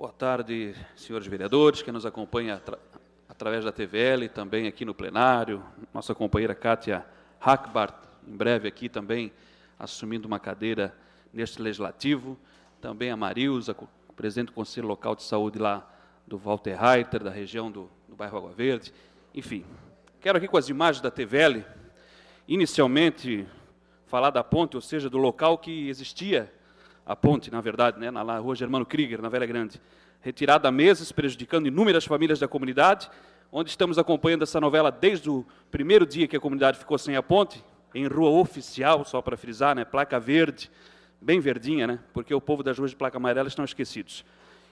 Boa tarde, senhores vereadores, que nos acompanha atra através da TVL, também aqui no plenário, nossa companheira Kátia Hackbart, em breve aqui também assumindo uma cadeira neste legislativo, também a Marilza, presidente do Conselho Local de Saúde lá do Walter Reiter, da região do, do bairro Água Verde, enfim. Quero aqui com as imagens da TVL, inicialmente falar da ponte, ou seja, do local que existia a ponte, na verdade, né, na rua Germano Krieger, na Velha Grande, retirada há meses, prejudicando inúmeras famílias da comunidade, onde estamos acompanhando essa novela desde o primeiro dia que a comunidade ficou sem a ponte, em rua oficial, só para frisar, né, placa verde, bem verdinha, né, porque o povo das ruas de placa amarela estão esquecidos.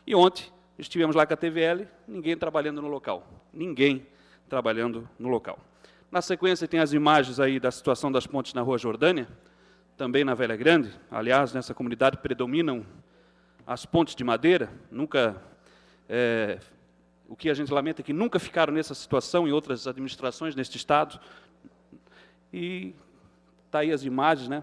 E ontem estivemos lá com a TVL, ninguém trabalhando no local, ninguém trabalhando no local. Na sequência tem as imagens aí da situação das pontes na rua Jordânia, também na Velha Grande. Aliás, nessa comunidade predominam as pontes de madeira. Nunca. É, o que a gente lamenta é que nunca ficaram nessa situação em outras administrações neste Estado. E está aí as imagens, né?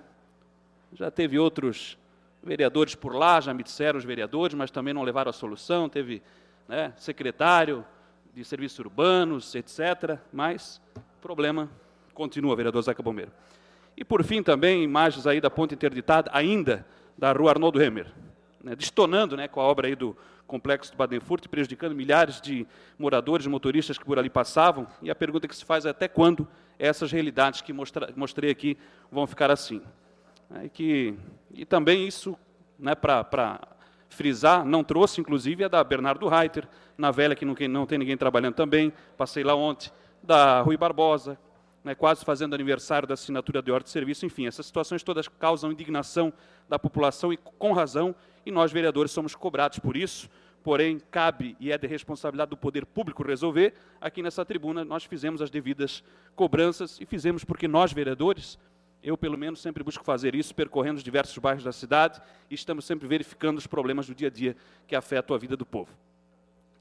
Já teve outros vereadores por lá, já me disseram os vereadores, mas também não levaram a solução. Teve né, secretário de serviços urbanos, etc. Mas o problema continua, vereador Zeca Bombeiro. E por fim também imagens aí da ponte interditada, ainda da rua Arnoldo Hemer, né, destonando né, com a obra aí do complexo do baden prejudicando milhares de moradores, motoristas que por ali passavam. E a pergunta que se faz é até quando essas realidades que mostra, mostrei aqui vão ficar assim. É que, e também isso, né, para frisar, não trouxe, inclusive, a da Bernardo Reiter, na velha que não, que não tem ninguém trabalhando também, passei lá ontem, da Rui Barbosa, né, quase fazendo aniversário da assinatura de ordem de serviço. Enfim, essas situações todas causam indignação da população e com razão, e nós, vereadores, somos cobrados por isso. Porém, cabe e é de responsabilidade do poder público resolver. Aqui nessa tribuna, nós fizemos as devidas cobranças e fizemos porque nós, vereadores, eu, pelo menos, sempre busco fazer isso, percorrendo os diversos bairros da cidade e estamos sempre verificando os problemas do dia a dia que afetam a vida do povo.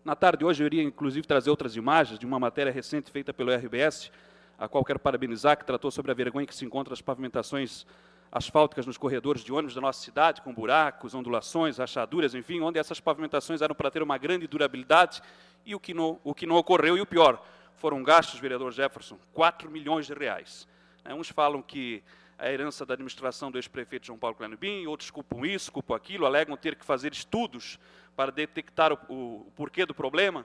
Na tarde de hoje, eu iria, inclusive, trazer outras imagens de uma matéria recente feita pelo RBS a qual quero parabenizar, que tratou sobre a vergonha que se encontra nas pavimentações asfálticas nos corredores de ônibus da nossa cidade, com buracos, ondulações, rachaduras, enfim, onde essas pavimentações eram para ter uma grande durabilidade e o que não, o que não ocorreu. E o pior, foram gastos, vereador Jefferson, 4 milhões de reais. É, uns falam que a herança da administração do ex-prefeito João Paulo Clenubim, outros culpam isso, culpam aquilo, alegam ter que fazer estudos para detectar o, o, o porquê do problema.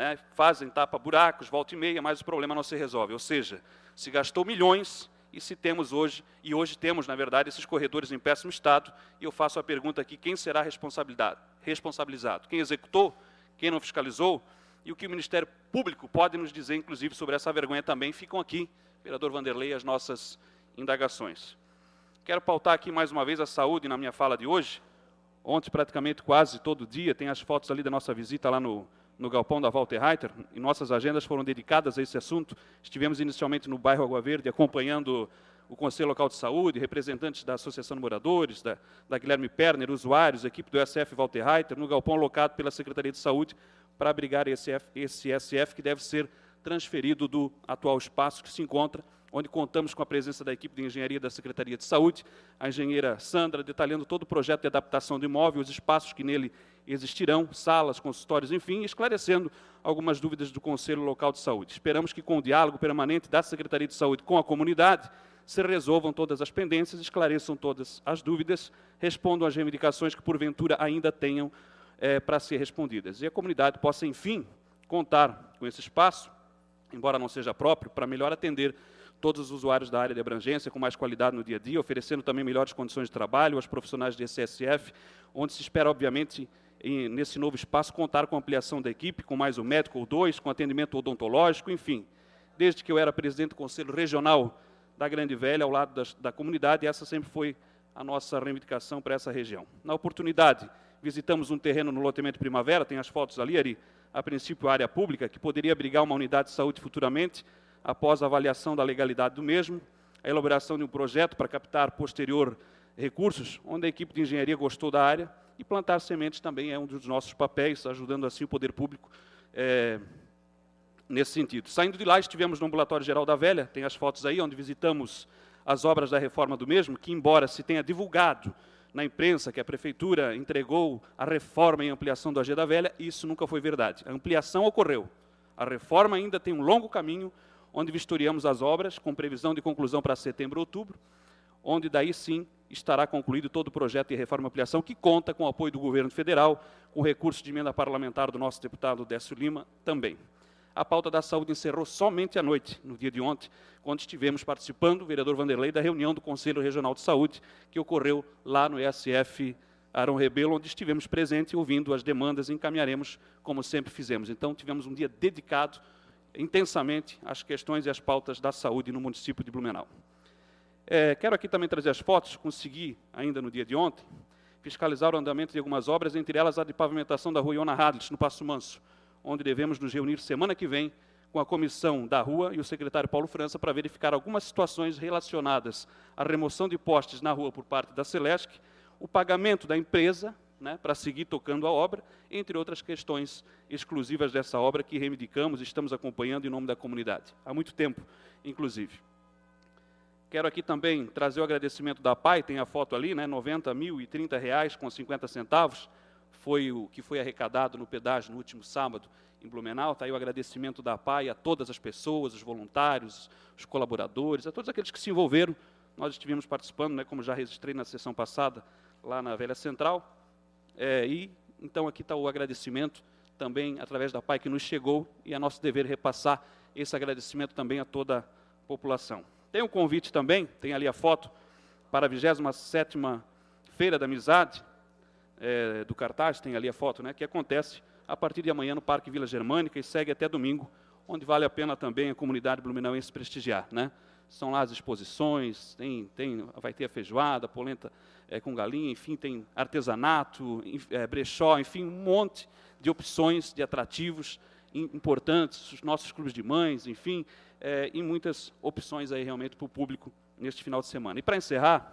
Né, fazem tapa-buracos, volta e meia, mas o problema não se resolve. Ou seja, se gastou milhões e se temos hoje, e hoje temos, na verdade, esses corredores em péssimo estado, e eu faço a pergunta aqui, quem será responsabilizado? Quem executou? Quem não fiscalizou? E o que o Ministério Público pode nos dizer, inclusive, sobre essa vergonha também, ficam aqui, vereador Vanderlei, as nossas indagações. Quero pautar aqui mais uma vez a saúde na minha fala de hoje. Ontem, praticamente quase todo dia, tem as fotos ali da nossa visita lá no no galpão da Walter Reiter, e nossas agendas foram dedicadas a esse assunto. Estivemos inicialmente no bairro Água Verde, acompanhando o Conselho Local de Saúde, representantes da Associação de Moradores, da, da Guilherme Perner, usuários, equipe do SF Walter Reiter, no galpão locado pela Secretaria de Saúde para abrigar esse, F, esse SF que deve ser transferido do atual espaço que se encontra, onde contamos com a presença da equipe de engenharia da Secretaria de Saúde, a engenheira Sandra, detalhando todo o projeto de adaptação do imóvel, os espaços que nele existirão salas, consultórios, enfim, esclarecendo algumas dúvidas do Conselho Local de Saúde. Esperamos que, com o diálogo permanente da Secretaria de Saúde com a comunidade, se resolvam todas as pendências, esclareçam todas as dúvidas, respondam às reivindicações que, porventura, ainda tenham é, para ser respondidas. E a comunidade possa, enfim, contar com esse espaço, embora não seja próprio, para melhor atender todos os usuários da área de abrangência com mais qualidade no dia a dia, oferecendo também melhores condições de trabalho aos profissionais de SSF, onde se espera, obviamente, em, nesse novo espaço contar com ampliação da equipe, com mais um médico ou dois, com atendimento odontológico, enfim. Desde que eu era presidente do Conselho Regional da Grande Velha, ao lado das, da comunidade, essa sempre foi a nossa reivindicação para essa região. Na oportunidade, visitamos um terreno no loteamento Primavera, tem as fotos ali, a princípio área pública, que poderia abrigar uma unidade de saúde futuramente, após a avaliação da legalidade do mesmo, a elaboração de um projeto para captar posterior recursos, onde a equipe de engenharia gostou da área, e plantar sementes também é um dos nossos papéis, ajudando assim o poder público é, nesse sentido. Saindo de lá, estivemos no Ambulatório Geral da Velha, tem as fotos aí, onde visitamos as obras da reforma do mesmo, que, embora se tenha divulgado na imprensa que a prefeitura entregou a reforma e ampliação do AG da Velha, isso nunca foi verdade. A ampliação ocorreu. A reforma ainda tem um longo caminho, onde vistoriamos as obras, com previsão de conclusão para setembro, outubro, onde daí sim estará concluído todo o projeto de reforma e ampliação, que conta com o apoio do governo federal, com recurso de emenda parlamentar do nosso deputado Décio Lima também. A pauta da saúde encerrou somente à noite, no dia de ontem, quando estivemos participando, o vereador Vanderlei, da reunião do Conselho Regional de Saúde, que ocorreu lá no ESF Arão Rebelo, onde estivemos presentes, ouvindo as demandas e encaminharemos, como sempre fizemos. Então, tivemos um dia dedicado intensamente às questões e às pautas da saúde no município de Blumenau. É, quero aqui também trazer as fotos, consegui ainda no dia de ontem, fiscalizar o andamento de algumas obras, entre elas a de pavimentação da rua Iona Hadlitz, no Passo Manso, onde devemos nos reunir semana que vem com a comissão da rua e o secretário Paulo França para verificar algumas situações relacionadas à remoção de postes na rua por parte da Celesc, o pagamento da empresa né, para seguir tocando a obra, entre outras questões exclusivas dessa obra que reivindicamos, estamos acompanhando em nome da comunidade, há muito tempo, inclusive. Quero aqui também trazer o agradecimento da PAI, tem a foto ali, né, 90 mil e 30 reais com 50 centavos, foi o que foi arrecadado no pedágio no último sábado em Blumenau. Está aí o agradecimento da PAI a todas as pessoas, os voluntários, os colaboradores, a todos aqueles que se envolveram. Nós estivemos participando, né, como já registrei na sessão passada, lá na Velha Central. É, e então aqui está o agradecimento também através da PAI que nos chegou e é nosso dever repassar esse agradecimento também a toda a população. Tem um convite também, tem ali a foto, para a 27 Feira da Amizade, é, do cartaz, tem ali a foto, né, que acontece a partir de amanhã no Parque Vila Germânica e segue até domingo, onde vale a pena também a comunidade blumenauense prestigiar. Né? São lá as exposições, tem, tem, vai ter a feijoada, polenta é, com galinha, enfim, tem artesanato, é, brechó, enfim, um monte de opções, de atrativos importantes, os nossos clubes de mães, enfim, é, e muitas opções aí realmente para o público neste final de semana. E para encerrar,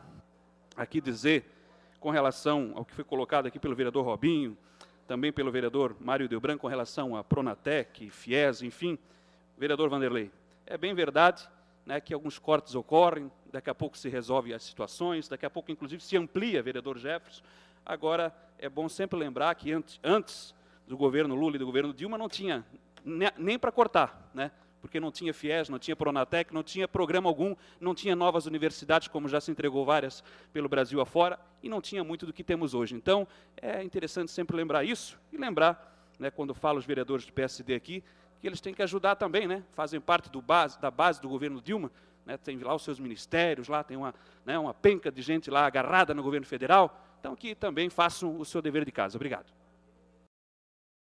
aqui dizer, com relação ao que foi colocado aqui pelo vereador Robinho, também pelo vereador Mário Delbran, com relação à Pronatec, FIES, enfim, vereador Vanderlei, é bem verdade né, que alguns cortes ocorrem, daqui a pouco se resolve as situações, daqui a pouco, inclusive, se amplia, vereador Jefferson. Agora, é bom sempre lembrar que antes, antes do governo Lula e do governo Dilma não tinha nem para cortar, né? porque não tinha FIES, não tinha Pronatec, não tinha programa algum, não tinha novas universidades, como já se entregou várias pelo Brasil afora, e não tinha muito do que temos hoje. Então, é interessante sempre lembrar isso e lembrar, né, quando falo os vereadores do PSD aqui, que eles têm que ajudar também, né? fazem parte base, da base do governo Dilma, né? tem lá os seus ministérios, lá tem uma, né, uma penca de gente lá agarrada no governo federal, então que também façam o seu dever de casa. Obrigado.